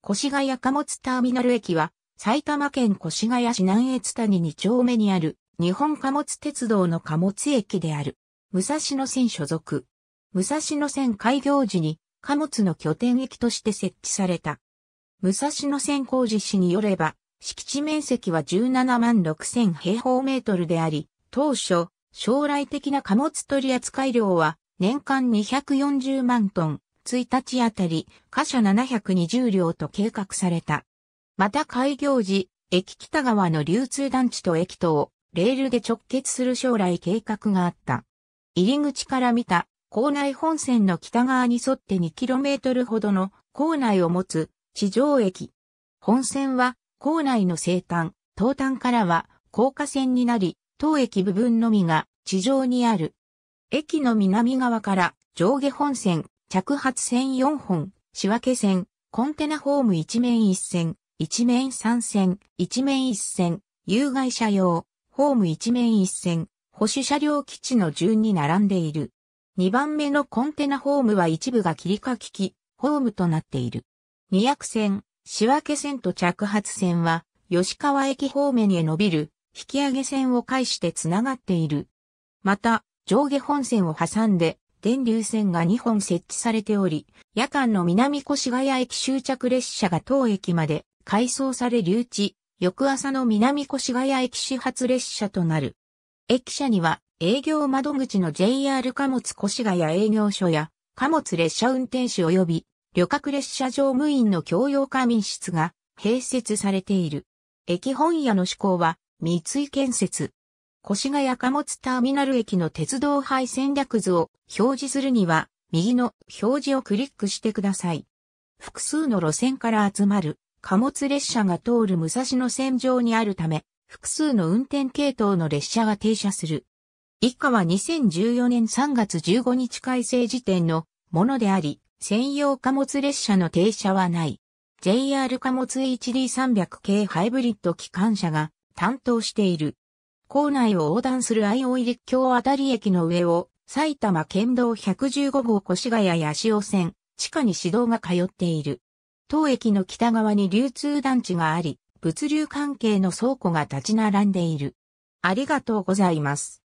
越谷貨物ターミナル駅は、埼玉県越谷市南越谷2丁目にある、日本貨物鉄道の貨物駅である。武蔵野線所属。武蔵野線開業時に、貨物の拠点駅として設置された。武蔵野線工事市によれば、敷地面積は17万6000平方メートルであり、当初、将来的な貨物取扱量は年間240万トン、1日あたり、貨車720両と計画された。また開業時、駅北側の流通団地と駅とをレールで直結する将来計画があった。入り口から見た、構内本線の北側に沿って 2km ほどの構内を持つ地上駅。本線は構内の西端、東端からは高架線になり、当駅部分のみが地上にある。駅の南側から上下本線着発線4本、仕分け線、コンテナホーム一面一線、一面三線、一面一線、有害車用、ホーム一面一線、保守車両基地の順に並んでいる。2番目のコンテナホームは一部が切りかき、ホームとなっている。二役線、仕分け線と着発線は、吉川駅方面へ伸びる、引き上げ線を介してつながっている。また、上下本線を挟んで、電流線が2本設置されており、夜間の南越谷駅終着列車が当駅まで改装され留置、翌朝の南越谷駅始発列車となる。駅舎には営業窓口の JR 貨物越谷営業所や貨物列車運転手及び旅客列車乗務員の共用仮眠室が併設されている。駅本屋の施行は三井建設、越谷貨物ターミナル駅の鉄道配線略図を表示するには、右の表示をクリックしてください。複数の路線から集まる貨物列車が通る武蔵野線上にあるため、複数の運転系統の列車が停車する。以下は2014年3月15日改正時点のものであり、専用貨物列車の停車はない。JR 貨物 HD300 系ハイブリッド機関車が担当している。校内を横断する相生立橋あたり駅の上を、埼玉県道115号越谷八潮線、地下に指導が通っている。当駅の北側に流通団地があり、物流関係の倉庫が立ち並んでいる。ありがとうございます。